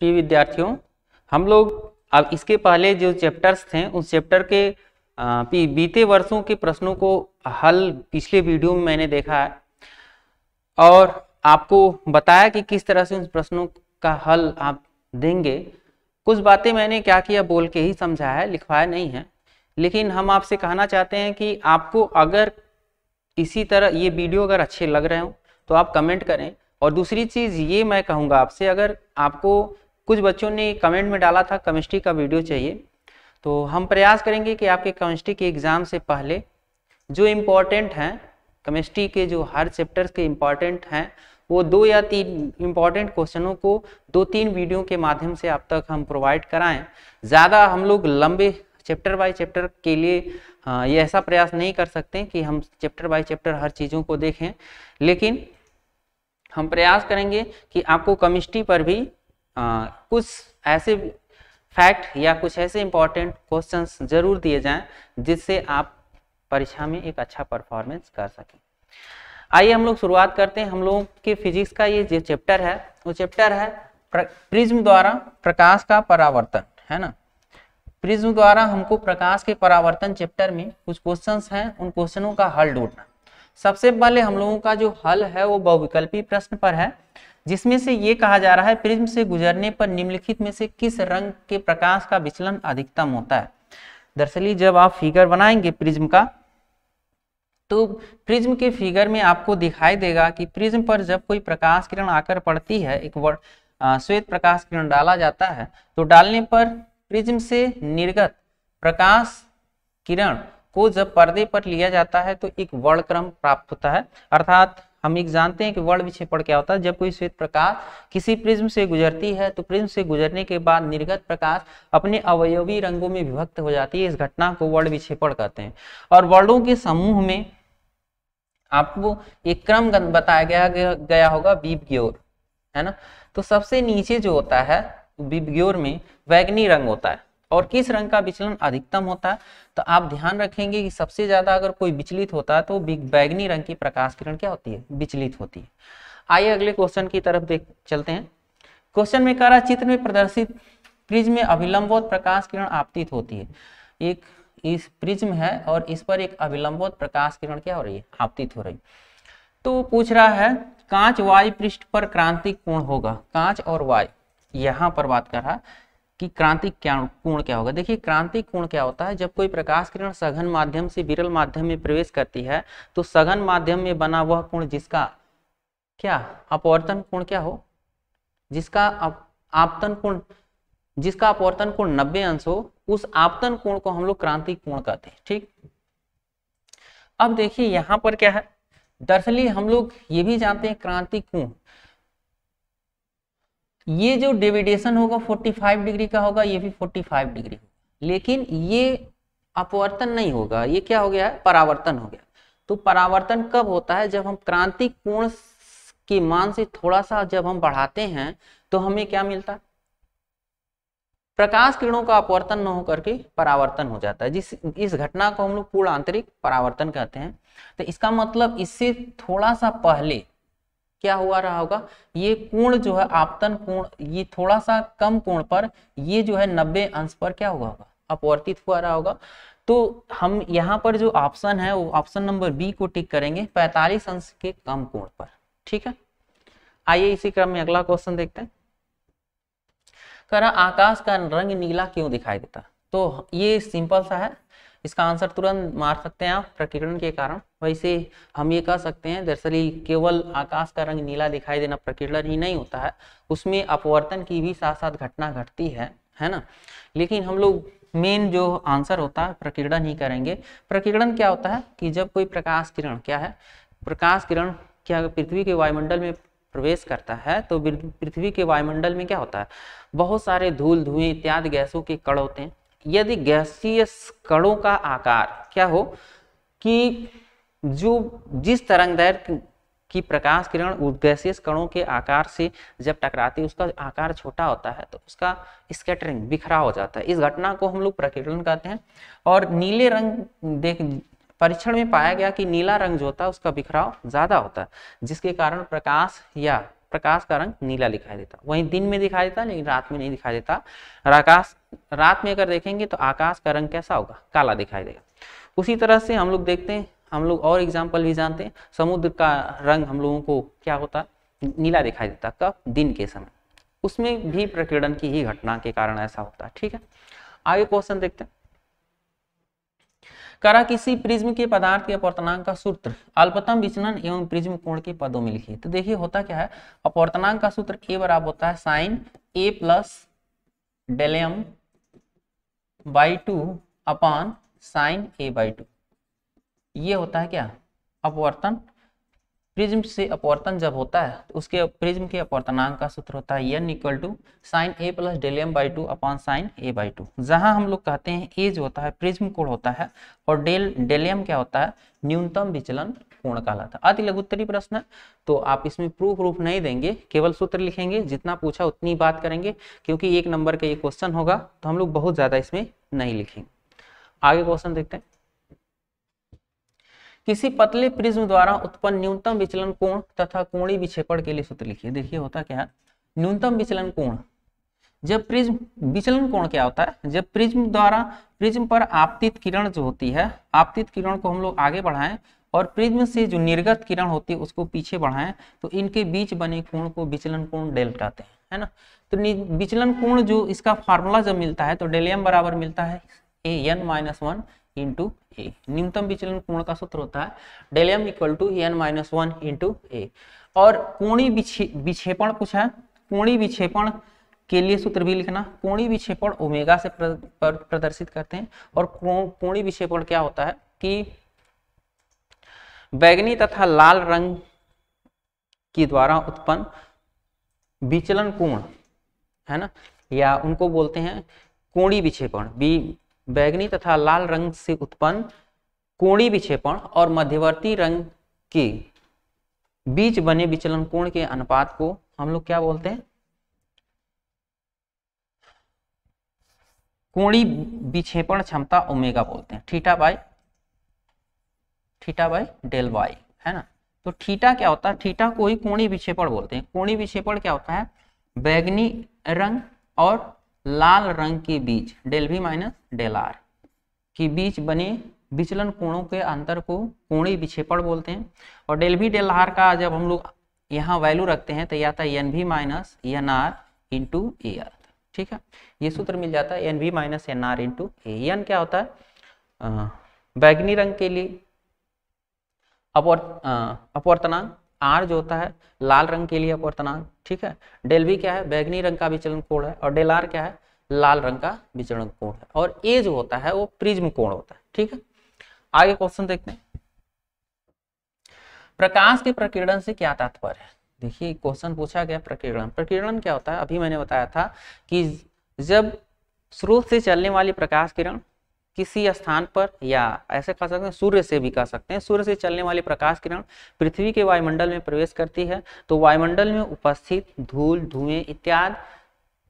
प्रिय विद्यार्थियों हम लोग अब इसके पहले जो चैप्टर्स थे उस चैप्टर के बीते वर्षों के प्रश्नों को हल पिछले वीडियो में मैंने देखा है और आपको बताया कि किस तरह से उन प्रश्नों का हल आप देंगे कुछ बातें मैंने क्या किया बोल के ही समझा है लिखवाया नहीं है लेकिन हम आपसे कहना चाहते हैं कि आपको अगर इसी तरह ये वीडियो अगर अच्छे लग रहे हो तो आप कमेंट करें और दूसरी चीज़ ये मैं कहूँगा आपसे अगर आपको कुछ बच्चों ने कमेंट में डाला था केमिस्ट्री का वीडियो चाहिए तो हम प्रयास करेंगे कि आपके केमिस्ट्री के एग्ज़ाम से पहले जो इम्पोर्टेंट हैं केमिस्ट्री के जो हर चैप्टर्स के इम्पॉर्टेंट हैं वो दो या तीन इम्पॉर्टेंट क्वेश्चनों को दो तीन वीडियो के माध्यम से आप तक हम प्रोवाइड कराएं ज़्यादा हम लोग लंबे चैप्टर बाय चैप्टर के लिए हाँ, ये ऐसा प्रयास नहीं कर सकते कि हम चैप्टर बाय चैप्टर हर चीज़ों को देखें लेकिन हम प्रयास करेंगे कि आपको केमिस्ट्री पर भी आ, कुछ ऐसे फैक्ट या कुछ ऐसे इंपॉर्टेंट क्वेश्चंस जरूर दिए जाएं जिससे आप परीक्षा में एक अच्छा परफॉर्मेंस कर सकें आइए हम लोग शुरुआत करते हैं हम लोगों के फिजिक्स का ये जो चैप्टर है वो चैप्टर है प्रिज्म द्वारा प्रकाश का परावर्तन है ना प्रिज्म द्वारा हमको प्रकाश के परावर्तन चैप्टर में कुछ क्वेश्चंस हैं उन क्वेश्चनों का हल ढूंढना सबसे पहले हम लोगों का जो हल है वो बहुविकल्पी प्रश्न पर है जिसमें से ये कहा जा रहा है प्रिज्म से गुजरने पर निम्नलिखित में से किस रंग के प्रकाश का विचलन अधिकतम होता है दरअसल जब आप फिगर बनाएंगे प्रिज्म का तो प्रिज्म के फिगर में आपको दिखाई देगा कि प्रिज्म पर जब कोई प्रकाश किरण आकर पड़ती है एक वर्ड श्वेत प्रकाश किरण डाला जाता है तो डालने पर प्रिज्म से निर्गत प्रकाश किरण को जब पर्दे पर लिया जाता है तो एक वर्णक्रम प्राप्त होता है अर्थात हम एक जानते हैं कि वर्ण विक्षेपण क्या होता है जब कोई श्वेत प्रकाश किसी प्रिज्म से गुजरती है तो प्रिज्म से गुजरने के बाद निर्गत प्रकाश अपने अवयवी रंगों में विभक्त हो जाती है इस घटना को वर्ण विक्षेपण कहते हैं और वर्णों के समूह में आपको एक क्रम बताया गया गया होगा बीबग्योर है ना तो सबसे नीचे जो होता है बीबग्योर में वैगनी रंग होता है और किस रंग का विचलन अधिकतम होता है तो आप ध्यान रखेंगे कि सबसे ज्यादा अगर कोई विचलित होता है तो बैगनी रंग की प्रकाश किरण क्या होती है विचलित होती है आइए अगले क्वेश्चन की तरफ देख चलते हैं क्वेश्चन में कह रहा चित्र में प्रदर्शित प्रिज्म में अभिलंबोत प्रकाश किरण आपतित होती है एक इस प्रिज्म है और इस पर एक अभिलंबोत प्रकाश किरण क्या हो रही है आपतित हो रही तो पूछ रहा है कांच वायु पृष्ठ पर क्रांतिक कोण होगा कांच और वायु यहाँ पर बात कर रहा है कि क्रांतिक कोण क्या होगा देखिए क्रांतिक कोण क्या होता है जब कोई प्रकाश किरण सघन माध्यम से विरल माध्यम में प्रवेश करती है तो सघन माध्यम में बना वह कोण जिसका क्या अपवर्तन कोण क्या हो जिसका आपतन कोण जिसका अपवर्तन कोण 90 अंश हो उस आपतन कोण को हम लोग क्रांतिक कोण कहते हैं ठीक अब देखिए यहां पर क्या है दरअसल हम लोग ये भी जानते हैं क्रांतिक कोण ये जो डेविडेशन होगा 45 डिग्री का होगा ये भी 45 डिग्री लेकिन ये अपवर्तन नहीं होगा ये क्या हो गया परावर्तन हो गया तो परावर्तन कब होता है जब हम क्रांतिक कोण के मान से थोड़ा सा जब हम बढ़ाते हैं तो हमें क्या मिलता है प्रकाश किरणों का अपवर्तन न होकर के परावर्तन हो जाता है जिस इस घटना को हम लोग पूर्ण आंतरिक परावर्तन कहते हैं तो इसका मतलब इससे थोड़ा सा पहले क्या हुआ रहा होगा ये कोण जो है आपतन कोण ये थोड़ा सा कम कोण पर ये जो है नब्बे अंश पर क्या हुआ होगा अपवर्तित हुआ रहा होगा तो हम यहाँ पर जो ऑप्शन है वो ऑप्शन नंबर बी को टिक करेंगे पैतालीस अंश के कम कोण पर ठीक है आइए इसी क्रम में अगला क्वेश्चन देखते हैं करा आकाश का रंग नीला क्यों दिखाई देता तो ये सिंपल सा है इसका आंसर तुरंत मार सकते हैं आप प्रकीर्णन के कारण वैसे हम ये कह सकते हैं दरअसल केवल आकाश का रंग नीला दिखाई देना प्रकीर्णन ही नहीं होता है उसमें अपवर्तन की भी साथ साथ घटना घटती है है ना लेकिन हम लोग मेन जो आंसर होता है प्रकीर्णन ही करेंगे प्रकीर्णन क्या होता है कि जब कोई प्रकाश किरण क्या है प्रकाश किरण क्या पृथ्वी के वायुमंडल में प्रवेश करता है तो पृथ्वी के वायुमंडल में क्या होता है बहुत सारे धूल धुएं इत्यादि गैसों के कण होते हैं यदि गैसीय कणों का आकार क्या हो कि जो जिस तरंग दैर्घ्य की प्रकाश किरण गैसीय कणों के आकार से जब टकराती है उसका आकार छोटा होता है तो उसका स्केटरिंग बिखरा हो जाता है इस घटना को हम लोग प्रकीर्णन कहते हैं और नीले रंग देख परीक्षण में पाया गया कि नीला रंग जो होता है उसका बिखराव ज्यादा होता है जिसके कारण प्रकाश या प्रकाश का रंग नीला दिखाई देता वहीं दिन में दिखाई देता लेकिन रात में नहीं दिखाई देता आकाश रात में अगर देखेंगे तो आकाश का रंग कैसा होगा काला दिखाई देगा उसी तरह से हम लोग देखते हैं हम लोग और एग्जाम्पल भी जानते हैं समुद्र का रंग हम लोगों को क्या होता नीला दिखाई देता कब दिन के समय उसमें भी प्रकीर्णन की ही घटना के कारण ऐसा होता है ठीक है आगे क्वेश्चन देखते हैं करा किसी प्रिज्म के पदार्थ के अपर्तनांक का सूत्र अल्पतम विचलन एवं प्रिज्म कोण के पदों में लिखिए तो देखिए होता क्या है अपर्तनांक का सूत्र ए बराबर होता है sine A plus del M by two upon sine A by two ये होता है क्या अपवर्तन प्रिज्म से अपवर्तन जब होता है तो उसके प्रिज्म के अपवर्तनांक का सूत्र होता है N equal to sine A plus del M by two upon sine A by two जहाँ हम लोग कहते हैं ए जो होता है प्रिज्म कोण होता है और डेल डेल एम क्या होता है न्यूनतम विचलन पूर्ण कहलाता है अति उत्तरी प्रश्न तो आप इसमें प्रूफ रूफ नहीं देंगे केवल सूत्र लिखेंगे जितना पूछा उतनी बात करेंगे क्योंकि एक नंबर का ये क्वेश्चन होगा तो हम लोग बहुत ज्यादा इसमें नहीं लिखेंगे आगे क्वेश्चन देखते हैं किसी पतले प्रिज्म द्वारा उत्पन्न न्यूनतम विचलन कोण तथा कोणी विक्षेपण के लिए सूत्र लिखिए देखिए होता क्या है न्यूनतम विचलन कोण जब प्रिज्म विचलन कोण क्या होता है जब प्रिज्म द्वारा प्रिज्म पर आपतित किरण जो होती है आपतित किरण को हम लोग आगे बढ़ाएं और प्रिज्म से जो निर्गत किरण होती है उसको पीछे बढ़ाएं तो इनके बीच बने कोण को विचलन कोण डेल कहते हैं है ना तो विचलन कोण जो इसका फार्मूला जब मिलता है तो डेल एम बराबर मिलता है A N minus one into A न्यूनतम विचलन कोण का सूत्र होता है del M equal to N minus one into A और कोणी विक्षेपण कुछ है कोणी विक्षेपण के लिए सूत्र भी लिखना कोणी विक्षेपण ओमेगा से प्रदर्शित करते हैं और कोणी विक्षेपण क्या होता है कि बैगनी तथा लाल रंग की द्वारा उत्पन्न विचलन कोण है ना या उनको बोलते हैं कोणी विक्षेपण बी बैगनी तथा लाल रंग से उत्पन्न कोणी विक्षेपण और मध्यवर्ती रंग के बीच बने विचलन कोण के अनुपात को हम लोग क्या बोलते हैं कोणी विक्षेपण क्षमता ओमेगा बोलते हैं theta by theta by del Y है ना तो थीटा क्या होता है थीटा को ही कोणी विक्षेपण बोलते हैं कोणी विक्षेपण क्या होता है बैगनी रंग और लाल रंग के बीच del V minus del R के बीच बने विचलन कोणों के अंतर को कोणी विक्षेपण बोलते हैं और डेल वी डेल आर का जब हम लोग यहाँ वैल्यू रखते हैं तो यह आता है N V minus N R into A R ठीक है ये सूत्र मिल जाता है N V minus N R into A N क्या होता है बैगनी रंग के लिए अपवर अपवर्तनांक आर जो होता है लाल रंग के लिए अपवर्तनांक ठीक है डेल बी क्या है बैगनी रंग का विचलन कोण है और डेल आर क्या है लाल रंग का विचलन कोण है और ए जो होता है वो प्रिज्म कोण होता है ठीक है आगे क्वेश्चन देखते हैं प्रकाश के प्रकीर्णन से क्या तात्पर्य है देखिए क्वेश्चन पूछा गया प्रकीर्णन प्रकीर्णन क्या होता है अभी मैंने बताया था कि जब स्रोत से चलने वाली प्रकाश किरण किसी स्थान पर या ऐसे कह सकते हैं सूर्य से भी कह सकते हैं सूर्य से चलने वाली प्रकाश किरण पृथ्वी के वायुमंडल में प्रवेश करती है तो वायुमंडल में उपस्थित धूल धुएं इत्यादि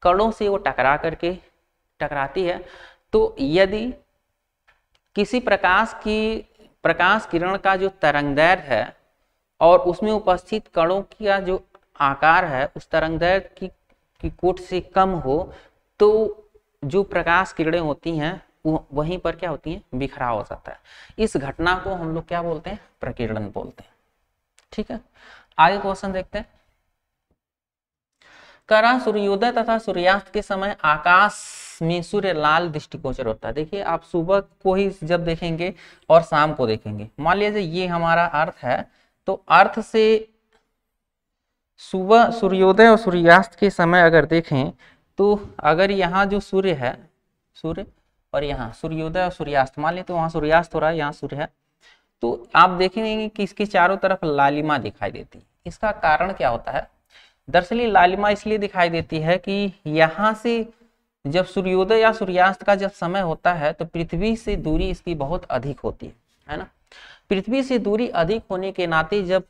कणों से वो टकरा करके टकराती है तो यदि किसी प्रकाश की प्रकाश किरण का जो तरंगदैर्घ है और उसमें उपस्थित कणों का जो आकार है उस तरंगदैर्घ की, की कोट से कम हो तो जो प्रकाश किरणें होती हैं वहीं पर क्या होती है बिखराव हो जाता है इस घटना को हम लोग क्या बोलते हैं प्रकीर्णन बोलते हैं ठीक है आगे क्वेश्चन देखते हैं करा सूर्योदय तथा सूर्यास्त के समय आकाश में सूर्य लाल दृष्टिगोचर होता है देखिए आप सुबह को ही जब देखेंगे और शाम को देखेंगे मान लीजिए ये हमारा अर्थ है तो अर्थ से सुबह सूर्योदय और सूर्यास्त के समय अगर देखें तो अगर यहाँ जो सूर्य है सूर्य और यहाँ सूर्योदय और सूर्यास्त मान लेते तो वहाँ सूर्यास्त हो रहा है यहाँ सूर्य है तो आप देखेंगे कि इसकी चारों तरफ लालिमा दिखाई देती है इसका कारण क्या होता है दरअसल लालिमा इसलिए दिखाई देती है कि यहाँ से जब सूर्योदय या सूर्यास्त का जब समय होता है तो पृथ्वी से दूरी इसकी बहुत अधिक होती है है ना पृथ्वी से दूरी अधिक होने के नाते जब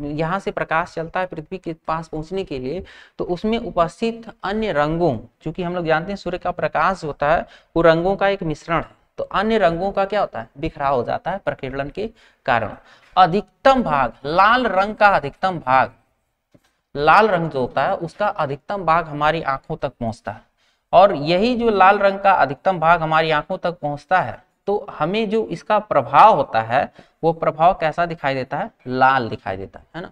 यहाँ से प्रकाश चलता है पृथ्वी के पास पहुँचने के लिए तो उसमें उपस्थित अन्य रंगों चूंकि हम लोग जानते हैं सूर्य का प्रकाश होता है वो रंगों का एक मिश्रण है तो अन्य रंगों का क्या होता है बिखराव हो जाता है प्रकीर्णन के कारण अधिकतम भाग लाल रंग का अधिकतम भाग लाल रंग जो होता है उसका अधिकतम भाग हमारी आंखों तक पहुंचता है और यही जो लाल रंग का अधिकतम भाग हमारी आंखों तक पहुंचता है तो हमें जो इसका प्रभाव होता है वो प्रभाव कैसा दिखाई देता है लाल दिखाई देता है ना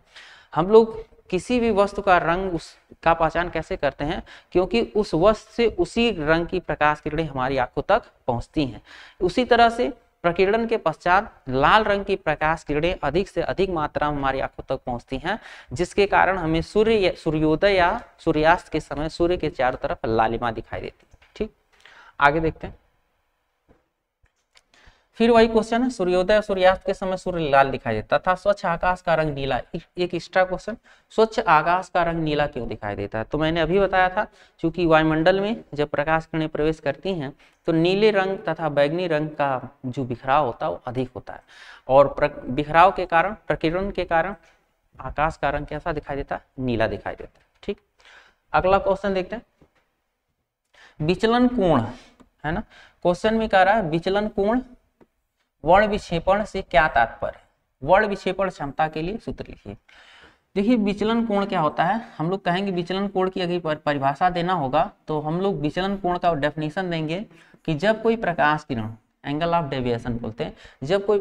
हम लोग किसी भी वस्तु का रंग उसका पहचान कैसे करते हैं क्योंकि उस वस्तु से उसी रंग की प्रकाश किरणें हमारी आंखों तक पहुंचती हैं उसी तरह से प्रकीर्णन के पश्चात लाल रंग की प्रकाश किरणें अधिक से अधिक मात्रा में हमारी आंखों तक पहुंचती हैं जिसके कारण हमें सूर्य सूर्योदय या सूर्यास्त के समय सूर्य के चारों तरफ लालिमा दिखाई देती है ठीक आगे देखते हैं फिर वही क्वेश्चन है सूर्योदय और सूर्यास्त के समय सूर्य लाल दिखाई देता था स्वच्छ आकाश का रंग नीला एक एक्स्ट्रा क्वेश्चन स्वच्छ आकाश का रंग नीला क्यों दिखाई देता है तो मैंने अभी बताया था क्योंकि वायुमंडल में जब प्रकाश किरणें प्रवेश करती हैं तो नीले रंग तथा बैगनी रंग का जो बिखराव होता है वो अधिक होता है और बिखराव के कारण प्रकीर्णन के कारण आकाश का रंग कैसा दिखाई देता है नीला दिखाई देता है ठीक अगला क्वेश्चन देखते हैं विचलन कोण है ना क्वेश्चन में कह रहा है विचलन कोण वर्ण विक्षेपण से क्या तात्पर्य वर्ण विक्षेपण क्षमता के लिए सूत्र लिखिए देखिए विचलन कोण क्या होता है हम लोग कहेंगे विचलन कोण की अगर परिभाषा देना होगा तो हम लोग विचलन कोण का डेफिनेशन देंगे कि जब कोई प्रकाश किरण एंगल ऑफ डेविएशन बोलते हैं जब कोई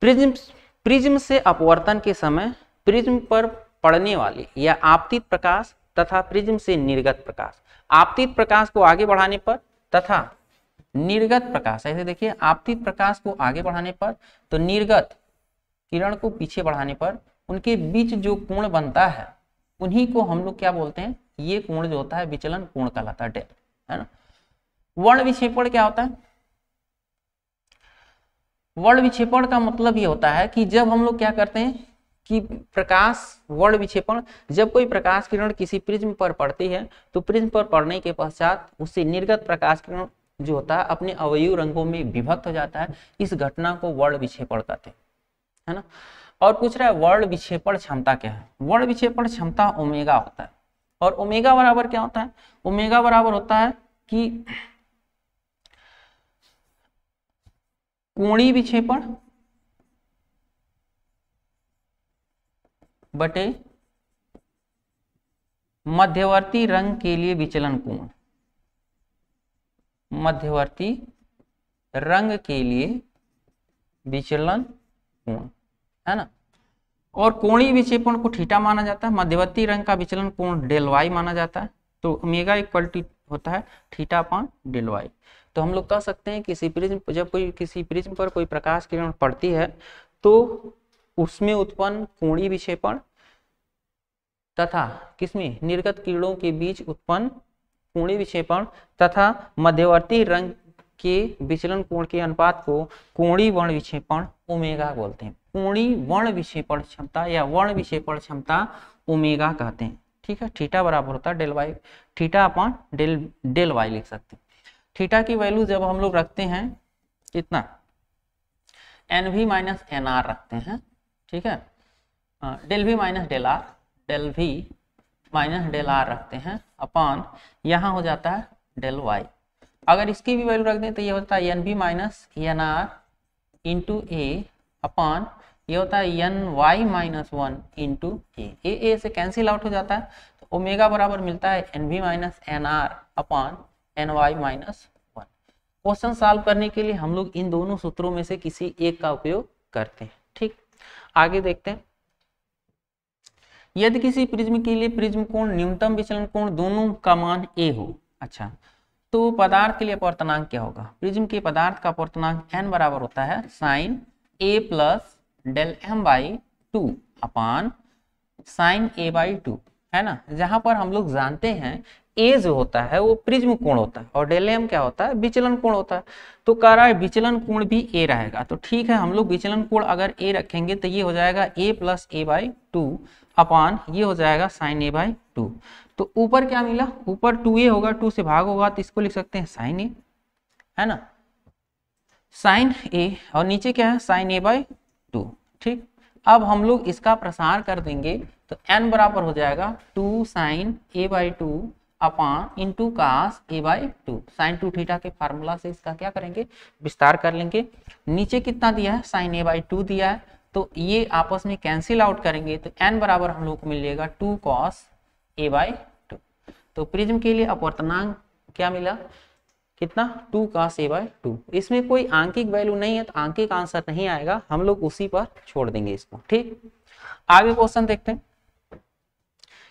प्रिज्म प्रिज्म से अपवर्तन के समय प्रिज्म पर पड़ने वाली या आपतित प्रकाश तथा प्रिज्म से निर्गत प्रकाश आपतित प्रकाश को आगे बढ़ाने पर तथा निर्गत प्रकाश ऐसे देखिए आपतित प्रकाश को आगे बढ़ाने पर तो निर्गत किरण को पीछे बढ़ाने पर उनके बीच जो कोण बनता है उन्हीं को हम लोग क्या बोलते हैं ये कोण जो होता है विचलन कोण कहलाता है है ना वर्ण विक्षेपण क्या होता है वर्ण विक्षेपण का मतलब ये होता है कि जब हम लोग क्या करते हैं कि प्रकाश वर्ण विक्षेपण जब कोई प्रकाश किरण किसी प्रिज्म पर पड़ती है तो प्रिज्म पर पड़ने के पश्चात उससे निर्गत प्रकाश किरण जो होता है अपने अवयु रंगों में विभक्त हो जाता है इस घटना को वर्ण विक्षेपण कहते हैं है ना और पूछ रहा है वर्ण विक्षेपण क्षमता क्या है वर्ण विक्षेपण क्षमता ओमेगा होता है और ओमेगा बराबर क्या होता है ओमेगा बराबर होता है कि कोणी विक्षेपण बटे मध्यवर्ती रंग के लिए विचलन कोण मध्यवर्ती रंग के लिए विचलन कोण है ना और कोणीय विक्षेपण को थीटा माना जाता है मध्यवर्ती रंग का विचलन कोण डेल वाई माना जाता है तो ओमेगा इक्वल होता है थीटा अपॉन डेल वाई तो हम लोग कह सकते हैं किसी प्रिज्म जब कोई किसी प्रिज्म पर कोई प्रकाश किरण पड़ती है तो उसमें उत्पन्न कोणीय विक्षेपण तथा किसमें निर्गत किरणों के बीच उत्पन्न कोणीय विक्षेपण तथा मध्यवर्ती रंग के विचलन कोण के अनुपात को कोणी वर्ण विक्षेपण ओमेगा बोलते हैं कोणी वर्ण विक्षेपण क्षमता या वर्ण विक्षेपण क्षमता ओमेगा कहते हैं ठीक है थीटा बराबर होता है del Y theta upon del del Y लिख सकते हैं थीटा की वैल्यू जब हम लोग रखते हैं कितना N V minus N R रखते हैं ठीक है हाँ, del V minus del R del V minus del R रखते हैं अपॉन यहाँ हो जाता है डेल वाई अगर इसकी भी वैल्यू रख दें तो ये होता है N B minus N R into A upon ये होता है N Y minus one into A A से कैंसिल आउट हो जाता है तो ओमेगा बराबर मिलता है N B minus N R upon N Y minus one question solve करने के लिए हम लोग इन दोनों सूत्रों में से किसी एक का उपयोग करते हैं ठीक आगे देखते हैं यदि किसी प्रिज्म के लिए प्रिज्म कोण न्यूनतम विचलन कोण दोनों का मान ए हो अच्छा तो पदार्थ के लिए अपवर्तनांक क्या होगा प्रिज्म के पदार्थ का अपवर्तनांक एन बराबर होता है sine A plus del M by two upon sine A by two है ना जहां पर हम लोग जानते हैं ए जो होता है वो प्रिज्म कोण होता है और डेल एम क्या होता है विचलन कोण होता है तो कह रहा है विचलन कोण भी ए रहेगा तो ठीक है हम लोग विचलन कोण अगर ए रखेंगे तो ये हो जाएगा A plus A by two upon ये हो जाएगा साइन ए बाई टू तो ऊपर क्या मिला ऊपर टू ए होगा टू से भाग होगा तो इसको लिख सकते हैं साइन ए है ना साइन ए और नीचे क्या है साइन ए बाई टू ठीक अब हम लोग इसका प्रसार कर देंगे तो एन बराबर हो जाएगा two sine A by two into cos A by two sine two theta के फार्मूला से इसका क्या करेंगे विस्तार कर लेंगे नीचे कितना दिया है साइन ए बाई टू दिया है तो ये आपस में कैंसिल आउट करेंगे तो एन बराबर हम लोग को मिलेगा two cos A by two तो प्रिज्म के लिए अपवर्तनांक क्या मिला कितना two cos A by two इसमें कोई आंकिक वैल्यू नहीं है तो आंकिक आंसर नहीं आएगा हम लोग उसी पर छोड़ देंगे इसको ठीक आगे क्वेश्चन देखते हैं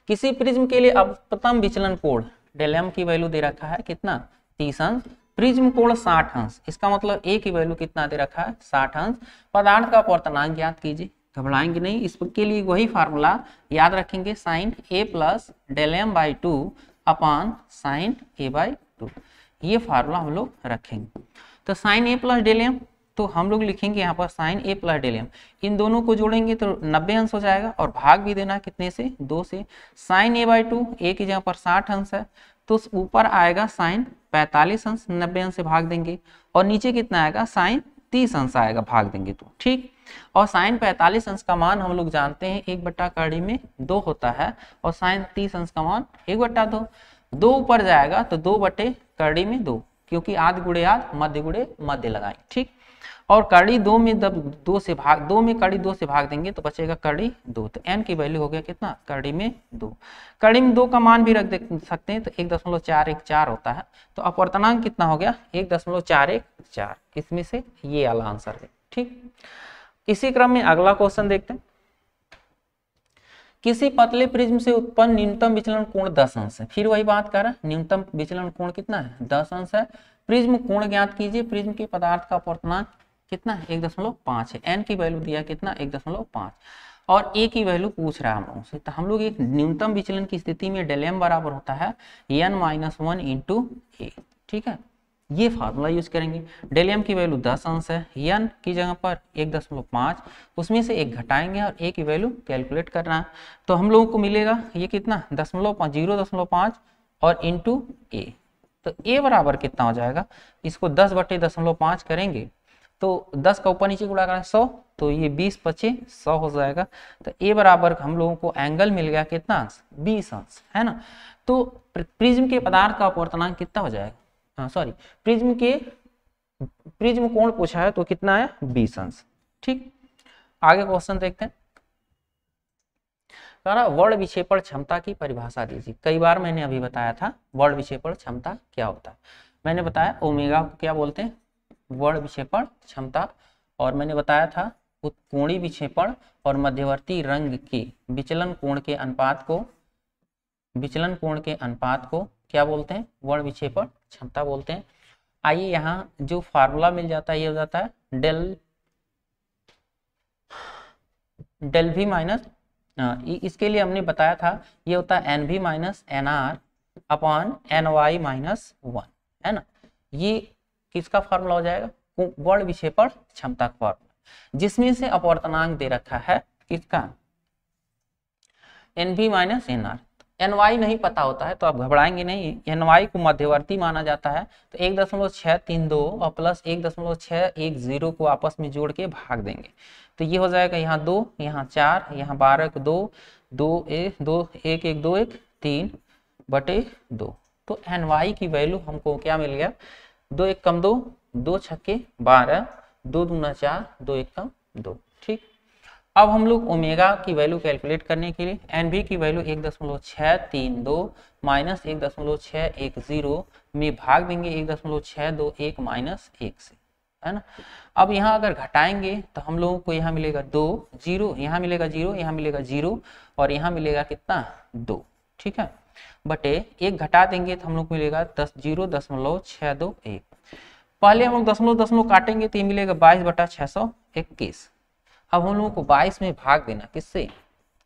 किसी प्रिज्म के लिए अब विचलन कोण डेल एम की वैल्यू दे रखा है कितना तीस अंश प्रिज्म कोण 60 अंश इसका मतलब ए की वैल्यू कितना दे रखा है 60 अंश पदार्थ का अपवर्तनांक ज्ञात कीजिए घबराएंगे नहीं इसके लिए वही फार्मूला याद रखेंगे sine A plus del M by two upon sine A by two ये फार्मूला हम लोग रखेंगे तो sine A plus del M तो हम लोग लिखेंगे यहाँ पर sine A plus del M इन दोनों को जोड़ेंगे तो नब्बे अंश हो जाएगा और भाग भी देना कितने से दो से sine A by two A की जगह पर साठ अंश है तो ऊपर आएगा साइन पैंतालीस अंश नब्बे अंश से भाग देंगे और नीचे कितना आएगा साइन तीस अंश आएगा भाग देंगे तो ठीक और साइन पैंतालीस अंश का मान हम लोग जानते हैं एक बट्टा कड़ी में दो होता है और साइन तीस अंश का मान एक बट्टा दो दो ऊपर जाएगा तो दो बटे कड़ी में दो क्योंकि आध गुड़े आध मध्य गुड़े मध्य लगाए ठीक और कड़ी दो में जब दो से भाग दो में कड़ी दो से भाग देंगे तो बचेगा कड़ी दो तो एन की वैल्यू हो गया कितना कड़ी में दो कड़ी में दो का मान भी रख दे सकते हैं तो एक दशमलव चार एक चार होता है तो अपवर्तनांक कितना हो गया एक दशमलव चार एक चार इसमें से ये वाला आंसर है ठीक इसी क्रम में अगला क्वेश्चन देखते हैं किसी पतले प्रिज्म से उत्पन्न न्यूनतम विचलन कोण दस अंश है फिर वही बात कर रहा है न्यूनतम विचलन कोण कितना है दस अंश है प्रिज्म कोण ज्ञात कीजिए प्रिज्म के पदार्थ का अपवर्तनांक कितना है एक दशमलव पाँच है एन की वैल्यू दिया कितना एक दशमलव पाँच और ए की वैल्यू पूछ रहा है हम लोगों से तो हम लोग एक न्यूनतम विचलन की स्थिति में डेल एम बराबर होता है N minus one into A ठीक है ये फार्मूला यूज करेंगे डेल एम की वैल्यू दस अंश है एन की जगह पर एक दशमलव पाँच उसमें से एक घटाएंगे और ए की वैल्यू कैलकुलेट करना है तो हम लोगों को मिलेगा ये कितना दशमलव पाँच जीरो दशमलव पाँच और इंटू ए तो ए बराबर कितना हो जाएगा इसको दस बटे दशमलव पाँच करेंगे तो दस का ऊपर नीचे गुड़ा करें सौ तो ये बीस पच्चीस सौ हो जाएगा तो ए बराबर हम लोगों को एंगल मिल गया कितना अंश बीस अंश है ना तो प्रिज्म के पदार्थ का अपवर्तनांक कितना हो जाएगा हाँ सॉरी प्रिज्म के प्रिज्म कोण पूछा है तो कितना आया बीस अंश ठीक आगे क्वेश्चन देखते हैं कह वर्ण विक्षेपण क्षमता की परिभाषा दीजिए कई बार मैंने अभी बताया था वर्ण विक्षेपण क्षमता क्या होता है मैंने बताया ओमेगा को क्या बोलते हैं वर्ण विक्षेपण क्षमता और मैंने बताया था उत्कोणी विक्षेपण और मध्यवर्ती रंग के विचलन कोण के अनुपात को विचलन कोण के अनुपात को क्या बोलते हैं वर्ण विक्षेपण क्षमता बोलते हैं आइए यहाँ जो फार्मूला मिल जाता है ये हो जाता है डेल डेल भी माइनस हाँ, इसके लिए हमने बताया था ये होता है N B minus N R upon N Y minus one है ना ये किसका फॉर्मूला हो जाएगा गौड़ विक्षेपण क्षमता का फॉर्मूला जिसमें से अपवर्तनांक दे रखा है किसका N B minus N R N Y नहीं पता होता है तो आप घबराएंगे नहीं एन वाई को मध्यवर्ती माना जाता है तो एक दशमलव छह तीन दो और प्लस एक दशमलव छह एक जीरो को आपस में जोड़ के भाग देंगे तो ये हो जाएगा यहाँ दो यहाँ चार यहाँ बारह को दो दो एक दो एक एक दो एक तीन बटे दो तो एन वाई की वैल्यू हमको क्या मिल गया दो एक कम दो दो छक्के बारह दो दूना चार दो एक कम दो ठीक अब हम लोग ओमेगा की वैल्यू कैलकुलेट करने के लिए एन बी की वैल्यू एक दशमलव छः तीन दो माइनस एक दशमलव छः एक जीरो में भाग देंगे एक दशमलव छः दो एक माइनस एक से है ना अब यहाँ अगर घटाएंगे तो हम लोगों को यहाँ मिलेगा दो जीरो यहाँ मिलेगा जीरो यहाँ मिलेगा जीरो और यहाँ मिलेगा कितना दो ठीक है बटे एक घटा देंगे तो हम लोग मिलेगा दस जीरो दशमलव छः दो एक पहले हम लोग दशमलव दशमलव काटेंगे तो ये मिलेगा बाईस बटा छः सौ इक्कीस अब हम लोगों को बाईस में भाग देना किससे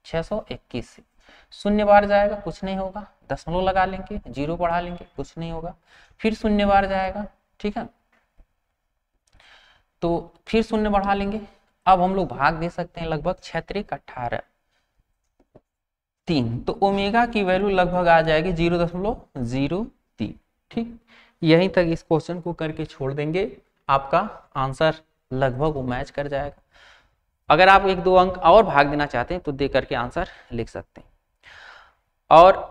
छः सौ इक्कीस से शून्य बार जाएगा कुछ नहीं होगा दशमलव लगा लेंगे जीरो बढ़ा लेंगे कुछ नहीं होगा फिर शून्य बार जाएगा ठीक है तो फिर शून्य बढ़ा लेंगे अब हम लोग भाग दे सकते हैं लगभग छत्रिक अट्ठारह तीन तो ओमेगा की वैल्यू लगभग आ जाएगी जीरो दशमलव जीरो तीन ठीक यहीं तक इस क्वेश्चन को करके छोड़ देंगे आपका आंसर लगभग वो मैच कर जाएगा अगर आप एक दो अंक और भाग देना चाहते हैं तो दे करके आंसर लिख सकते हैं और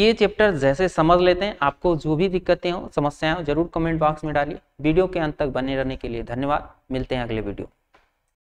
ये चैप्टर जैसे समझ लेते हैं आपको जो भी दिक्कतें हो समस्याएं हो जरूर कमेंट बॉक्स में डालिए वीडियो के अंत तक बने रहने के लिए धन्यवाद मिलते हैं अगले वीडियो